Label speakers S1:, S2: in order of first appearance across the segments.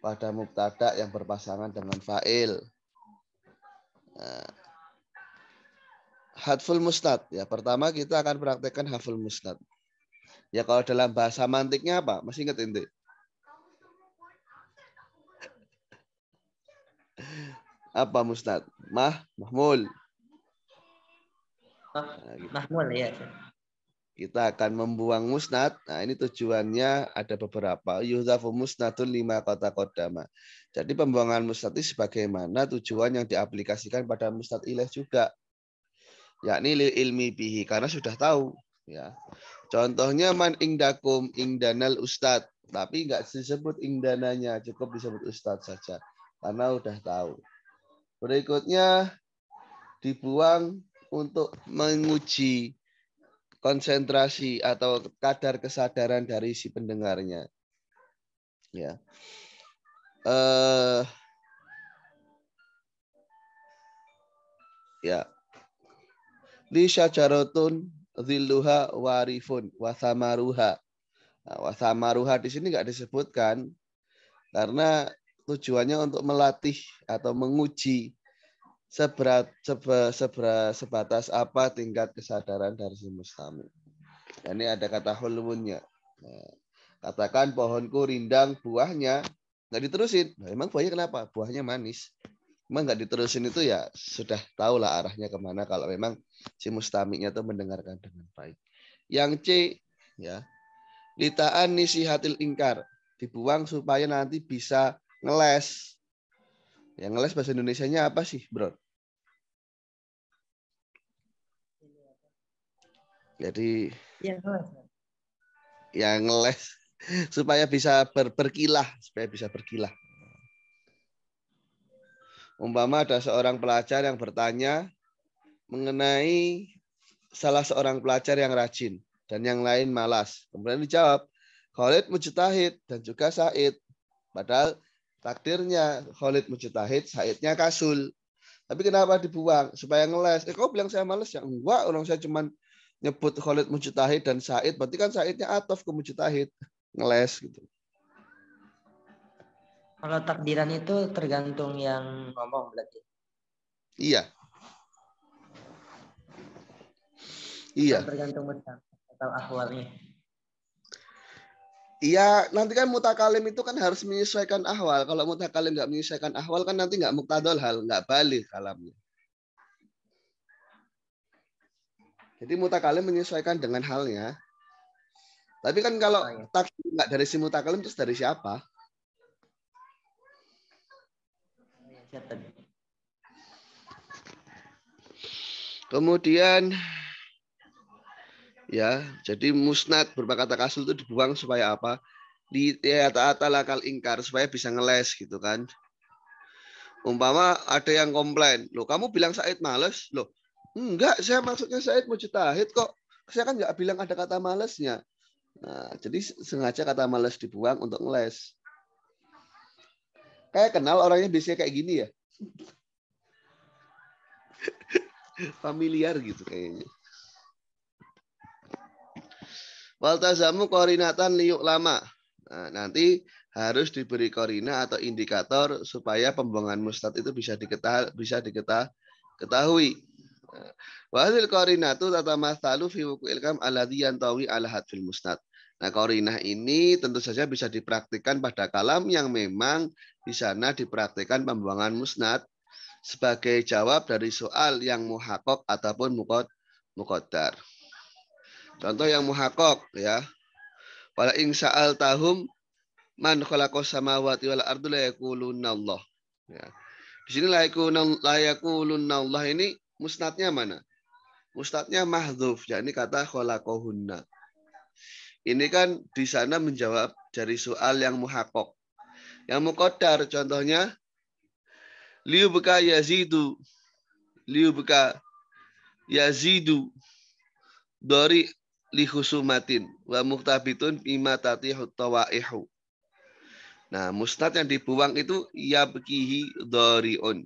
S1: pada mubtada yang berpasangan dengan fa'il. Nah, hadful musnad ya pertama kita akan praktekkan hadful musnad ya kalau dalam bahasa mantiknya apa masih ingat inti apa musnad mah mahmul nah, gitu. mahmul ya kita akan membuang musnad. Nah, ini tujuannya ada beberapa. Yuzafu musnadun lima kota kodama. Jadi pembuangan musnad ini sebagaimana tujuan yang diaplikasikan pada musnad ilah juga. Yakni lil ilmi bihi. Karena sudah tahu. ya Contohnya man ingdakum ingdanal ustad. Tapi nggak disebut ingdananya. Cukup disebut ustad saja. Karena sudah tahu. Berikutnya dibuang untuk menguji konsentrasi atau kadar kesadaran dari si pendengarnya. Ya. Eh uh, ya. Li syajaratun dhilluha warifun wasamaruha. Nah, wasamaruha di sini nggak disebutkan karena tujuannya untuk melatih atau menguji seberat sebe, sebera, sebatas apa tingkat kesadaran dari si Dan nah, ini ada kata hulwunnya. Nah, katakan pohonku rindang buahnya nggak diterusin. Nah, emang buahnya kenapa? Buahnya manis. Emang nggak diterusin itu ya sudah tahulah arahnya kemana kalau memang si mustaminya itu mendengarkan dengan baik. Yang C ya litaan nisihatil ingkar dibuang supaya nanti bisa ngeles yang ngeles bahasa Indonesianya apa sih, Bro? Jadi ya, yang ngeles supaya bisa ber, berkilah, supaya bisa berkilah. Umpama ada seorang pelajar yang bertanya mengenai salah seorang pelajar yang rajin dan yang lain malas. Kemudian dijawab, Khalid Mujtahid dan juga Said. Padahal Takdirnya Khalid Mujtahid, Saidnya Kasul. Tapi kenapa dibuang? Supaya ngeles. Eh, kau bilang saya males ya? Enggak, orang saya cuman nyebut Khalid Mujtahid dan Said. Berarti kan Saidnya Atof ke Mujtahid. Ngeles gitu. Kalau takdiran itu tergantung yang ngomong berarti. Iya. Iya. Kan tergantung macam atau ahwalnya. Iya, nanti kan mutakalim itu kan harus menyesuaikan ahwal. Kalau mutakalim nggak menyesuaikan ahwal kan nanti nggak muktadol hal, nggak balik kalamnya. Jadi mutakalim menyesuaikan dengan halnya. Tapi kan kalau tak nggak dari si mutakalim terus dari siapa? Kemudian ya jadi musnad berupa kata kasul itu dibuang supaya apa di ya, lakal ingkar supaya bisa ngeles gitu kan umpama ada yang komplain loh kamu bilang Said males loh enggak saya maksudnya Said mujtahid kok saya kan nggak bilang ada kata malesnya nah jadi sengaja kata males dibuang untuk ngeles kayak kenal orangnya biasanya kayak gini ya familiar gitu kayaknya Waltazamu korinatan liuk lama. Nah, nanti harus diberi korina atau indikator supaya pembuangan mustad itu bisa diketah bisa diketah ketahui. Wahil korinatu tata masalu fi wuku kam ala diyantawi ala hadfil mustad. Nah, korinah ini tentu saja bisa dipraktikkan pada kalam yang memang di sana dipraktikkan pembuangan musnad sebagai jawab dari soal yang muhakok ataupun mukot mukodar. Contoh yang muhakok ya. Wala ing sa'al tahum man khalaqas samawati wal ardu la yaquluna Allah. Ya. Di sini la yaquluna Allah ini musnadnya mana? Musnadnya mahdhuf, yakni kata khalaqahunna. Ini kan di sana menjawab dari soal yang muhakok. Yang mukodar contohnya liu beka yazidu liu beka yazidu dari lihusumatin wa muktabitun bima tatihu tawaihu. Nah, mustad yang dibuang itu yabkihi dhari'un.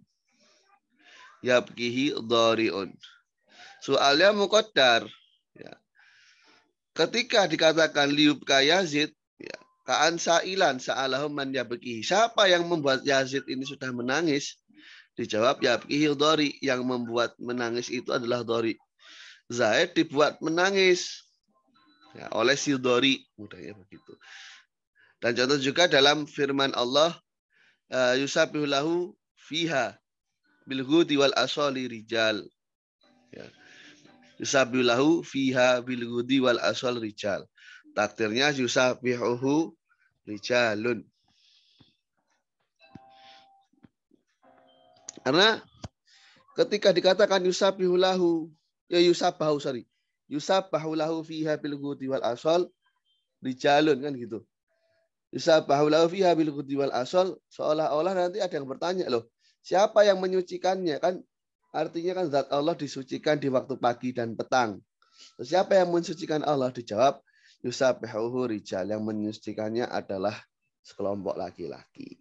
S1: Yabkihi dhari'un. Soalnya mukodar. Ya. Ketika dikatakan liubka Yazid, ya, kaan sa'ilan sa'alahum man yabkihi. Siapa yang membuat Yazid ini sudah menangis? Dijawab yabkihi dhari. Yang membuat menangis itu adalah dhari. Zaid dibuat menangis Ya, oleh Sidori mudahnya begitu. Dan contoh juga dalam firman Allah eh, yusabihu lahu fiha bilghudi wal asoli rijal. Ya. Yusabihu lahu fiha bilghudi wal asol rijal. Takdirnya yusabihuhu rijalun. Karena ketika dikatakan yusabihu lahu ya yusabahu sorry Yusabahu lahu fiha bil ghudi wal asal rijalun kan gitu. Yusabahu lahu fiha bil ghudi wal asal seolah-olah nanti ada yang bertanya loh, siapa yang menyucikannya kan artinya kan zat Allah disucikan di waktu pagi dan petang. Terus siapa yang mensucikan Allah dijawab yusabihuhu rijal yang menyucikannya adalah sekelompok laki-laki.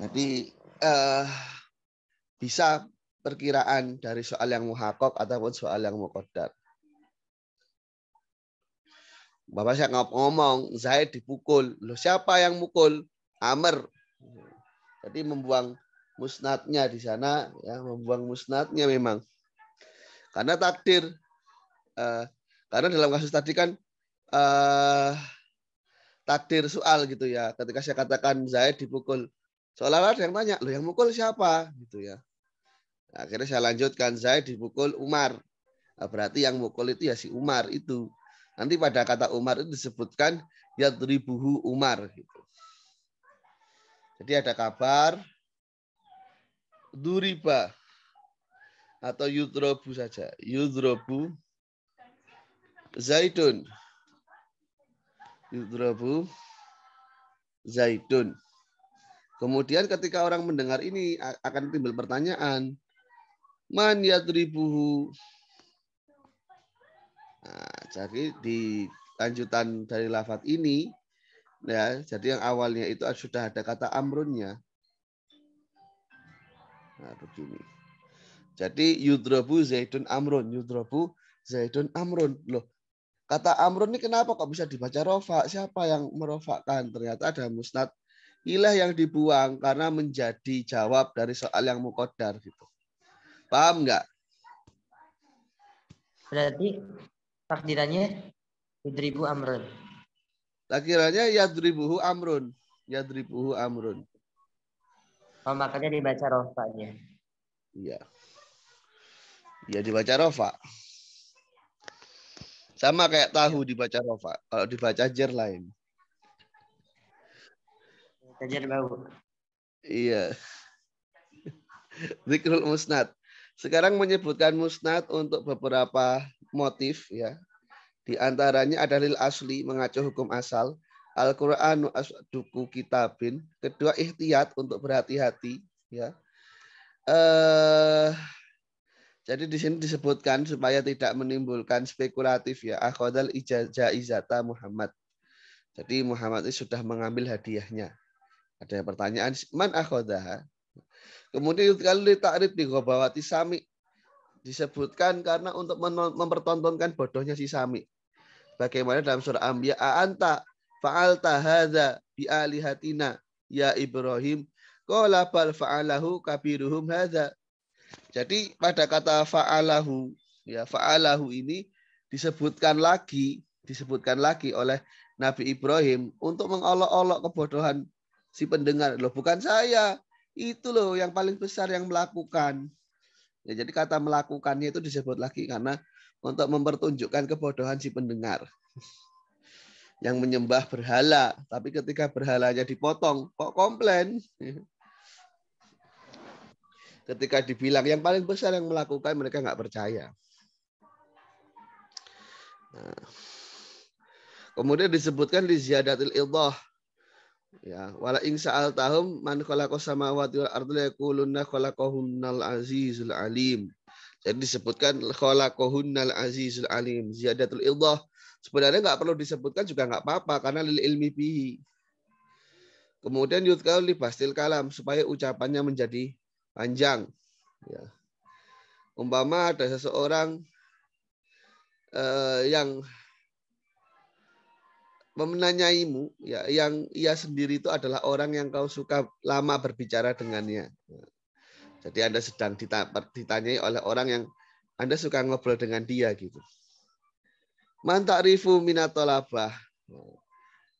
S1: Jadi eh, bisa perkiraan dari soal yang muhakok ataupun soal yang mukodar. Bapak saya ngomong, Zaid dipukul. Loh, siapa yang mukul? Amr. Jadi membuang musnadnya di sana, ya membuang musnadnya memang. Karena takdir. Eh, karena dalam kasus tadi kan eh, takdir soal gitu ya. Ketika saya katakan Zaid dipukul, seolah-olah ada yang tanya, loh yang mukul siapa? Gitu ya. Akhirnya saya lanjutkan, saya dipukul Umar. Nah, berarti yang mukul itu ya si Umar itu. Nanti pada kata Umar itu disebutkan Ya yadribuhu Umar. Gitu. Jadi ada kabar duriba atau yudrobu saja. Yudrobu Zaidun. Yudrobu Zaidun. Kemudian ketika orang mendengar ini akan timbul pertanyaan, man yadribuhu. Nah, jadi di lanjutan dari lafat ini ya, jadi yang awalnya itu sudah ada kata amrunnya. Nah, begini. Jadi yudrobu zaidun amrun, yudrobu zaidun amrun. Loh, kata amrun ini kenapa kok bisa dibaca rofa? Siapa yang merofakkan? Ternyata ada musnad ilah yang dibuang karena menjadi jawab dari soal yang mukodar gitu. Paham nggak? Berarti takdirannya yadribu amrun. Takdirannya yadribuhu amrun. Yadribuhu amrun. Oh, makanya dibaca rofanya. Iya. Iya dibaca rofa. Sama kayak tahu dibaca rofa. Kalau dibaca jer lain. Jer bau. Iya. Zikrul musnad. Sekarang menyebutkan musnad untuk beberapa motif ya. Di antaranya ada lil asli mengacu hukum asal. al quran duku kitabin. Kedua ihtiyat untuk berhati-hati ya. Eh jadi di sini disebutkan supaya tidak menimbulkan spekulatif ya. Akhodal ijazata Muhammad. Jadi Muhammad ini sudah mengambil hadiahnya. Ada pertanyaan, man akhodaha? Kemudian di ta'rid di Gobawati sami disebutkan karena untuk mempertontonkan bodohnya si sami. Bagaimana dalam surah Ambiya a'anta fa'alta hadza bi alihatina ya Ibrahim qala bal fa'alahu kabiruhum hadza. Jadi pada kata fa'alahu ya fa'alahu ini disebutkan lagi disebutkan lagi oleh Nabi Ibrahim untuk mengolok-olok kebodohan si pendengar. Loh, bukan saya. Itu loh yang paling besar yang melakukan. Ya, jadi kata melakukannya itu disebut lagi karena untuk mempertunjukkan kebodohan si pendengar. Yang menyembah berhala, tapi ketika berhalanya dipotong, kok komplain? Ketika dibilang yang paling besar yang melakukan, mereka nggak percaya. Nah. Kemudian disebutkan di ziyadatil idah Ya, wala ing sa'al tahum man khalaqa samawati wal ardh yaquluna khalaqahunnal azizul alim. Jadi disebutkan khalaqahunnal azizul alim. Ziyadatul idah sebenarnya nggak perlu disebutkan juga nggak apa-apa karena lil ilmi bihi. Kemudian yudkau li bastil kalam supaya ucapannya menjadi panjang. Ya. Umpama ada seseorang eh, yang menanyaimu ya yang ia sendiri itu adalah orang yang kau suka lama berbicara dengannya. Jadi Anda sedang ditanyai oleh orang yang Anda suka ngobrol dengan dia gitu. rifu minatolabah.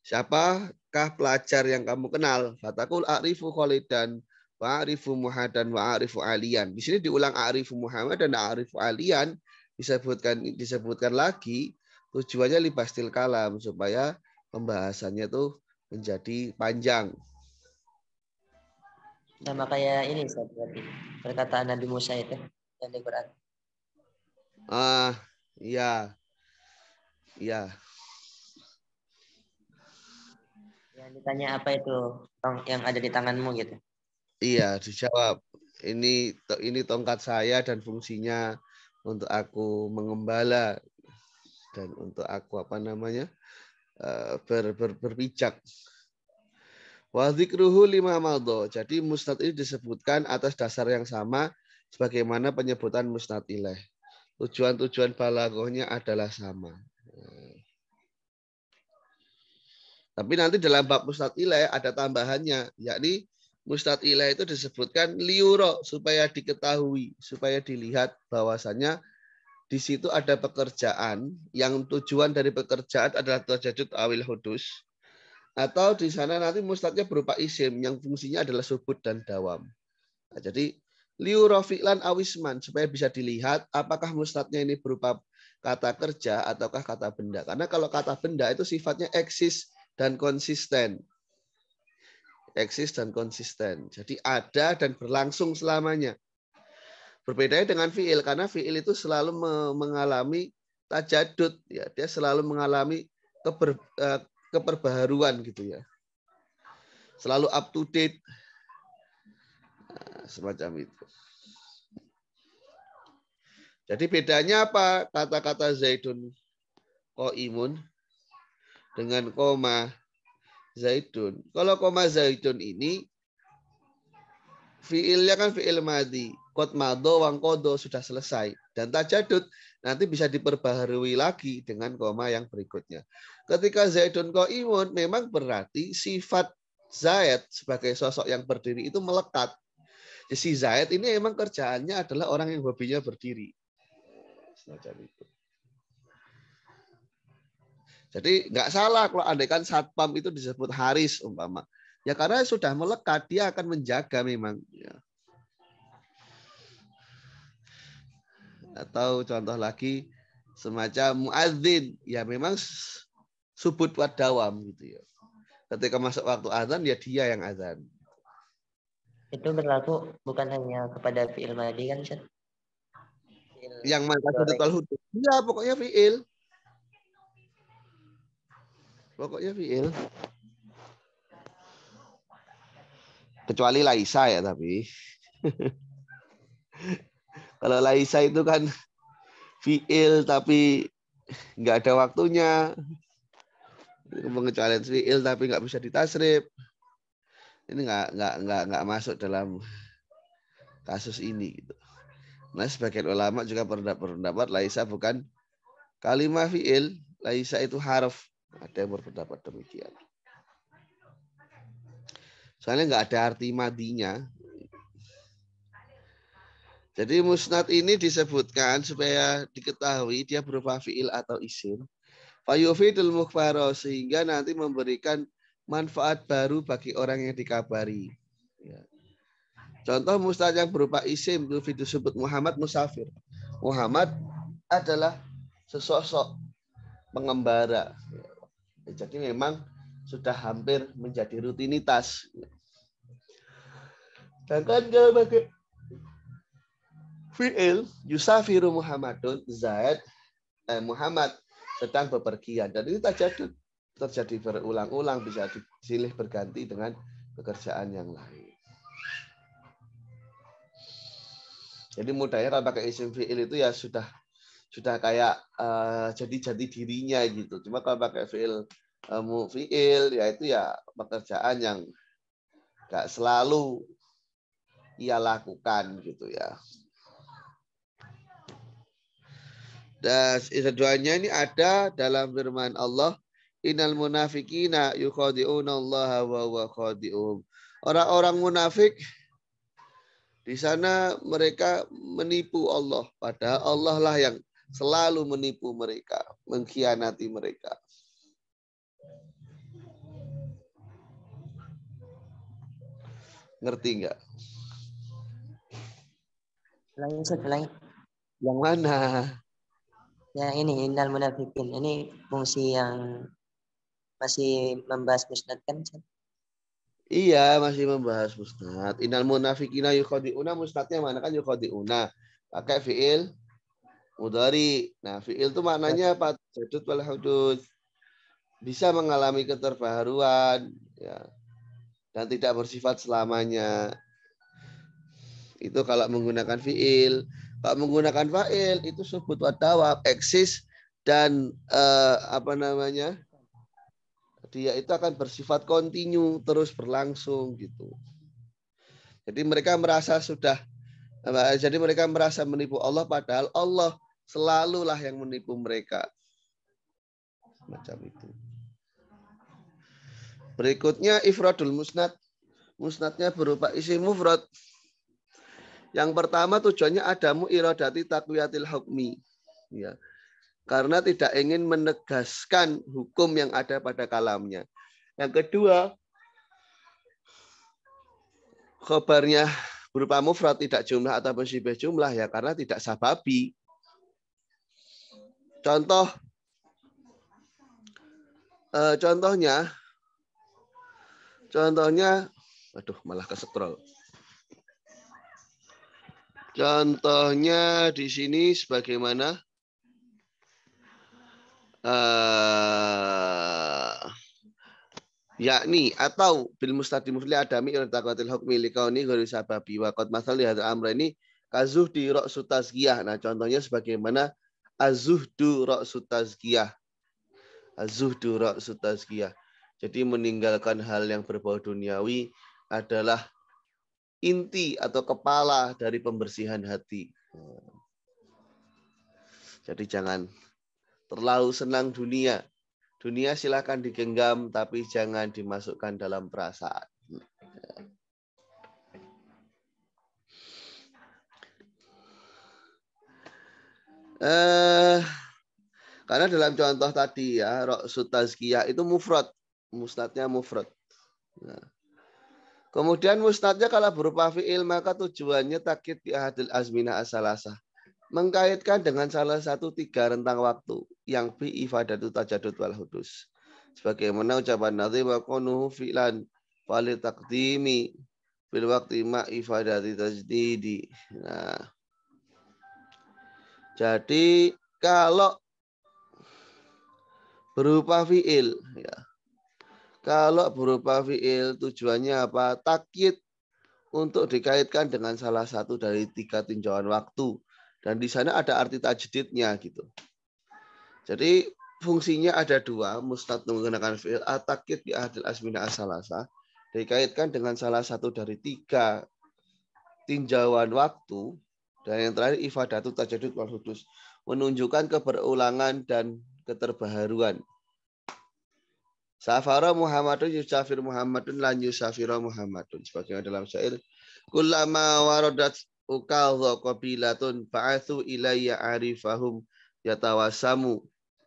S1: Siapakah pelajar yang kamu kenal? Fatakul a'rifu Khalidan wa a'rifu Muhadan wa a'rifu Alian. Di sini diulang a'rifu Muhammad dan a'rifu Alian disebutkan disebutkan lagi tujuannya libastil kalam supaya pembahasannya tuh menjadi panjang. Sama kayak ini berarti perkataan Nabi Musa itu yang di Quran. Ah, iya. Iya. Yang ditanya apa itu yang ada di tanganmu gitu. Iya, dijawab. Ini ini tongkat saya dan fungsinya untuk aku mengembala dan untuk aku apa namanya? Eh, ber, ber, berpijak. Wadzikruhu lima maldo. Jadi musnad ini disebutkan atas dasar yang sama sebagaimana penyebutan musnad ilaih. Tujuan-tujuan balagohnya adalah sama. Tapi nanti dalam bab musnad ilaih ada tambahannya, yakni musnad ilaih itu disebutkan liuro supaya diketahui, supaya dilihat bahwasanya di situ ada pekerjaan yang tujuan dari pekerjaan adalah tajadud awil hudus atau di sana nanti mustatnya berupa isim yang fungsinya adalah subut dan dawam. Nah, jadi liu rofilan awisman supaya bisa dilihat apakah mustatnya ini berupa kata kerja ataukah kata benda. Karena kalau kata benda itu sifatnya eksis dan konsisten. Eksis dan konsisten. Jadi ada dan berlangsung selamanya. Berbeda dengan fiil karena fiil itu selalu mengalami tajadud ya, dia selalu mengalami keber, eh, keperbaharuan gitu ya. Selalu up to date. Nah, semacam itu. Jadi bedanya apa kata-kata Zaidun koimun dengan koma Zaidun. Kalau koma Zaidun ini fiilnya kan fiil madi. Kot mado, wang kodo, sudah selesai. Dan jadut, nanti bisa diperbaharui lagi dengan koma yang berikutnya. Ketika Zaidun imun memang berarti sifat Zaid sebagai sosok yang berdiri itu melekat. Si Zaid ini emang kerjaannya adalah orang yang hobinya berdiri. Semacam itu. Jadi nggak salah kalau andaikan satpam itu disebut Haris umpama. Ya karena sudah melekat, dia akan menjaga memang. Ya. Atau contoh lagi, semacam muadzin. Ya memang subut wadawam. Gitu ya. Ketika masuk waktu azan, ya dia yang azan. Itu berlaku bukan hanya kepada fi'il madi kan, Ustaz? Yang mana satu hudud. Ya, pokoknya fi'il. Pokoknya fi'il. Kecuali Laisa ya tapi. Kalau Laisa itu kan fiil tapi nggak ada waktunya. Pengecualian fiil tapi nggak bisa ditasrib Ini nggak nggak nggak nggak masuk dalam kasus ini gitu. Nah sebagian ulama juga berpendapat Laisa bukan kalimah fiil, Laisa itu harf. Ada yang berpendapat demikian. Soalnya nggak ada arti madinya. Jadi musnad ini disebutkan supaya diketahui dia berupa fiil atau isim. Fayufidul mukhbaro sehingga nanti memberikan manfaat baru bagi orang yang dikabari. Ya. Contoh musnad yang berupa isim itu disebut Muhammad musafir. Muhammad adalah sesosok pengembara. Ya. Jadi memang sudah hampir menjadi rutinitas. Ya. Sedangkan kalau pakai fi'il yusafiru Muhammadun Zaid eh, Muhammad sedang bepergian dan itu terjadi terjadi berulang-ulang bisa disilih berganti dengan pekerjaan yang lain. Jadi mudahnya kalau pakai isim fi'il itu ya sudah sudah kayak uh, eh, jadi jadi dirinya gitu. Cuma kalau pakai fi'il uh, eh, mufi'il ya itu ya pekerjaan yang gak selalu ia lakukan gitu ya. Dan keduanya ini ada dalam firman Allah, Innal munafikina yukhadi'una Allah wa huwa khadi'uhum. Orang-orang munafik di sana mereka menipu Allah, padahal Allah lah yang selalu menipu mereka, mengkhianati mereka. Ngerti enggak? lain satu lagi? Yang mana? Yang ini innal munafikin. Ini fungsi yang masih membahas musnad kan? Iya, masih membahas musnad. Innal munafikina una musnadnya mana kan una Pakai fi'il mudari. Nah, fi'il itu maknanya apa? Jadud wal hudud. Bisa mengalami keterbaruan ya. Dan tidak bersifat selamanya itu kalau menggunakan fiil. Kalau menggunakan fa'il itu sebut wa eksis dan uh, apa namanya? dia itu akan bersifat kontinu, terus berlangsung gitu. Jadi mereka merasa sudah eh, jadi mereka merasa menipu Allah padahal Allah selalulah yang menipu mereka. Macam itu. Berikutnya ifradul musnad. Musnadnya berupa isi mufrad. Yang pertama tujuannya adamu iradati takwiyatil hukmi. Ya. Karena tidak ingin menegaskan hukum yang ada pada kalamnya. Yang kedua, khobarnya berupa mufrad tidak jumlah atau bersifat jumlah ya karena tidak sababi. Contoh e, contohnya contohnya aduh malah scroll. Contohnya di sini sebagaimana uh, yakni atau bil mustadi mufli adami ila taqatil hukmi li kauni ghairu sababi wa qad masal hadzal amra ini di ra'su tazkiyah. Nah, contohnya sebagaimana azuhdu ra'su tazkiyah. Azuhdu ra'su tazkiyah. Jadi meninggalkan hal yang berbau duniawi adalah inti atau kepala dari pembersihan hati. Jadi jangan terlalu senang dunia. Dunia silahkan digenggam, tapi jangan dimasukkan dalam perasaan. Eh, karena dalam contoh tadi ya, sutas Sutazkiyah itu mufrad, mustatnya mufrad. Nah Kemudian musnadnya kalau berupa fi'il maka tujuannya takit di ahadil azmina asalasa. Mengkaitkan dengan salah satu tiga rentang waktu yang bi ifadatu tajadud wal hudus. Sebagaimana ucapan nabi wa konuhu fi'lan fali taqdimi bil waktu ma ifadati tajdidi. Nah. Jadi kalau berupa fi'il ya kalau berupa fiil tujuannya apa? Takyid untuk dikaitkan dengan salah satu dari tiga tinjauan waktu. Dan di sana ada arti tajdidnya gitu. Jadi fungsinya ada dua, mustad menggunakan fiil atakid di ahdil asmina asalasa dikaitkan dengan salah satu dari tiga tinjauan waktu dan yang terakhir ifadatu tajadud wal hudus menunjukkan keberulangan dan keterbaharuan. Safara Muhammadun yusafir Muhammadun lan yusafira Muhammadun. Sebagaimana dalam syair Kulama waradat ukadha qabilatun fa'athu ilayya arifahum yatawasamu.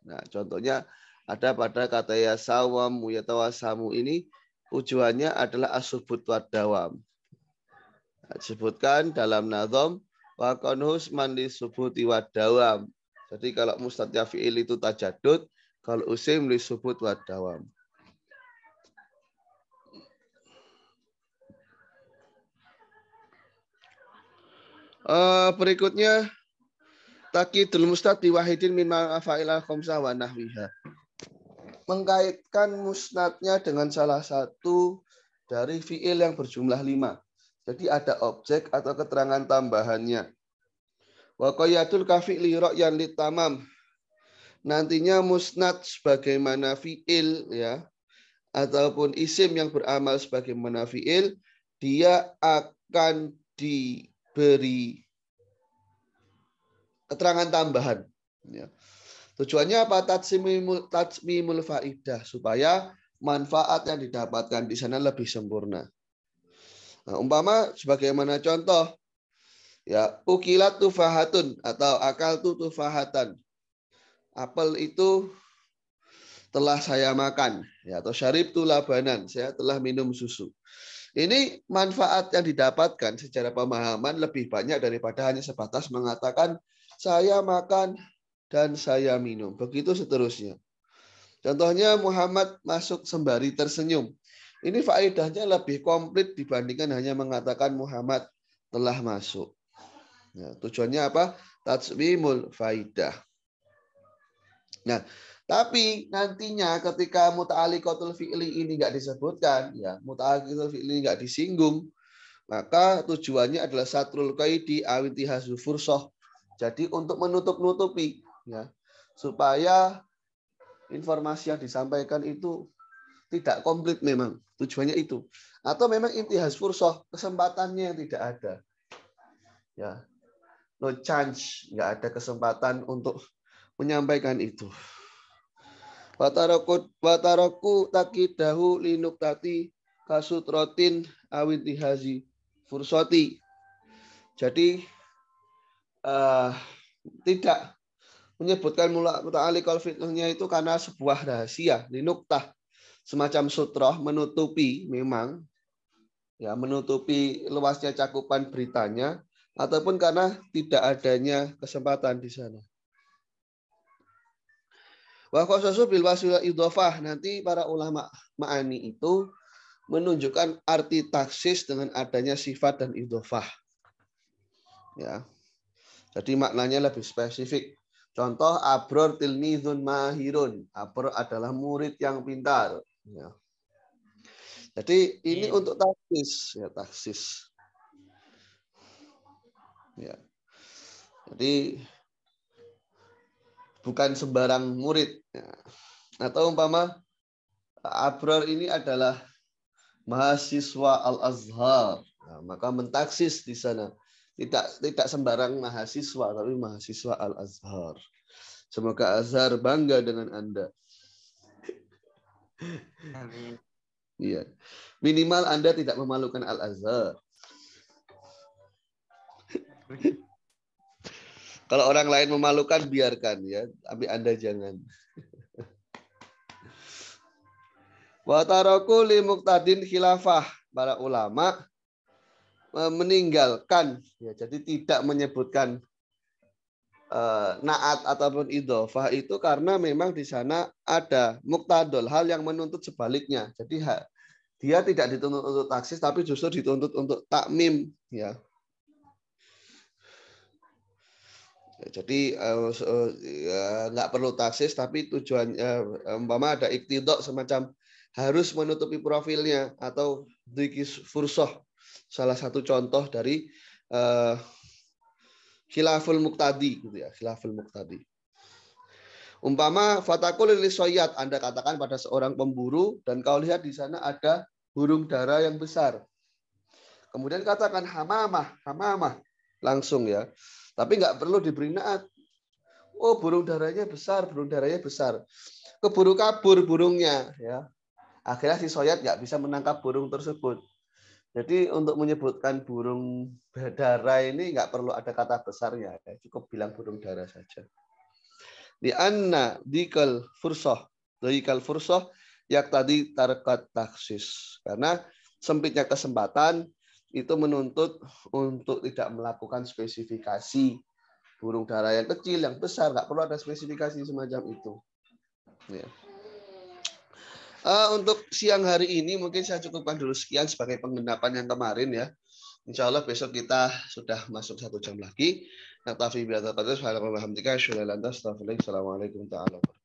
S1: Nah, contohnya ada pada kata ya sawamu yatawasamu ini tujuannya adalah asubut wa dawam. Nah, disebutkan dalam nazam wa konhus mandi subuti wa dawam. Jadi kalau mustad fi'il itu tajadud, kalau usim li subut wa dawam. Uh, berikutnya takidul mustad wahidin min ma'afa'ila khamsah wa nahwiha. Mengkaitkan musnadnya dengan salah satu dari fiil yang berjumlah lima. Jadi ada objek atau keterangan tambahannya. Wa qayyadul kafi li ra'yan tamam. Nantinya musnad sebagaimana fiil ya ataupun isim yang beramal sebagaimana fiil dia akan di beri keterangan tambahan. Ya. Tujuannya apa? Tatsmimul faidah supaya manfaat yang didapatkan di sana lebih sempurna. Nah, umpama sebagaimana contoh ya ukilat tufahatun atau akal tu tufahatan. Apel itu telah saya makan ya atau syarib tu labanan, saya telah minum susu. Ini manfaat yang didapatkan secara pemahaman lebih banyak daripada hanya sebatas mengatakan saya makan dan saya minum. Begitu seterusnya. Contohnya Muhammad masuk sembari tersenyum. Ini faedahnya lebih komplit dibandingkan hanya mengatakan Muhammad telah masuk. Ya, tujuannya apa? Tatsmimul faidah. Nah, tapi nantinya ketika muta'alikotul fi'li ini nggak disebutkan, ya muta'alikotul fi'li nggak disinggung, maka tujuannya adalah satrul qaidi awintihazul fursoh. Jadi untuk menutup-nutupi, ya supaya informasi yang disampaikan itu tidak komplit memang. Tujuannya itu. Atau memang intihas fursoh, kesempatannya yang tidak ada. Ya, no chance, nggak ada kesempatan untuk menyampaikan itu. Watarokut wataroku takidahu linuktati kasutrotin awintihazi fursoti. Jadi uh, tidak menyebutkan mula muta'alikal fitnahnya itu karena sebuah rahasia tah semacam sutroh menutupi memang ya menutupi luasnya cakupan beritanya ataupun karena tidak adanya kesempatan di sana. Wa khususu bil wasil idhofah. Nanti para ulama ma'ani itu menunjukkan arti taksis dengan adanya sifat dan idhofah. Ya. Jadi maknanya lebih spesifik. Contoh abror tilmizun mahirun. Abror adalah murid yang pintar. Ya. Jadi ini ya. untuk taksis ya taksis. Ya. Jadi bukan sembarang murid. Ya. Atau umpama Abror ini adalah mahasiswa Al Azhar, nah, maka mentaksis di sana. Tidak tidak sembarang mahasiswa, tapi mahasiswa Al Azhar. Semoga Azhar bangga dengan Anda. Amin. Iya. Minimal Anda tidak memalukan Al Azhar. Kalau orang lain memalukan, biarkan ya. Tapi Anda jangan. Wataroku li muktadin khilafah. Para ulama meninggalkan. ya Jadi tidak menyebutkan eh, naat ataupun idofah itu karena memang di sana ada muktadol. Hal yang menuntut sebaliknya. Jadi dia tidak dituntut untuk taksis tapi justru dituntut untuk takmim ya Jadi eh, eh, ya, nggak uh, perlu taksis, tapi tujuan uh, umpama ada iktidok semacam harus menutupi profilnya atau dikis fursoh. Salah satu contoh dari uh, khilaful muktadi, gitu ya, khilaful muktadi. Umpama fatakul lisoyat, Anda katakan pada seorang pemburu dan kau lihat di sana ada burung dara yang besar. Kemudian katakan hamamah, hamamah langsung ya. Tapi nggak perlu diberi naat. Oh, burung darahnya besar, burung darahnya besar. Keburu kabur burungnya, ya. Akhirnya si Soyat nggak bisa menangkap burung tersebut. Jadi untuk menyebutkan burung darah ini nggak perlu ada kata besarnya, ya. cukup bilang burung darah saja. Di anna dikal fursoh, dikal fursoh yak tadi tarkat taksis. Karena sempitnya kesempatan itu menuntut untuk tidak melakukan spesifikasi burung darah yang kecil, yang besar, nggak perlu ada spesifikasi semacam itu. Ya. Uh, untuk siang hari ini mungkin saya cukupkan dulu sekian sebagai pengendapan yang kemarin ya. Insya Allah besok kita sudah masuk satu jam lagi. Naktafi bila tatatus, Assalamualaikum warahmatullahi wabarakatuh.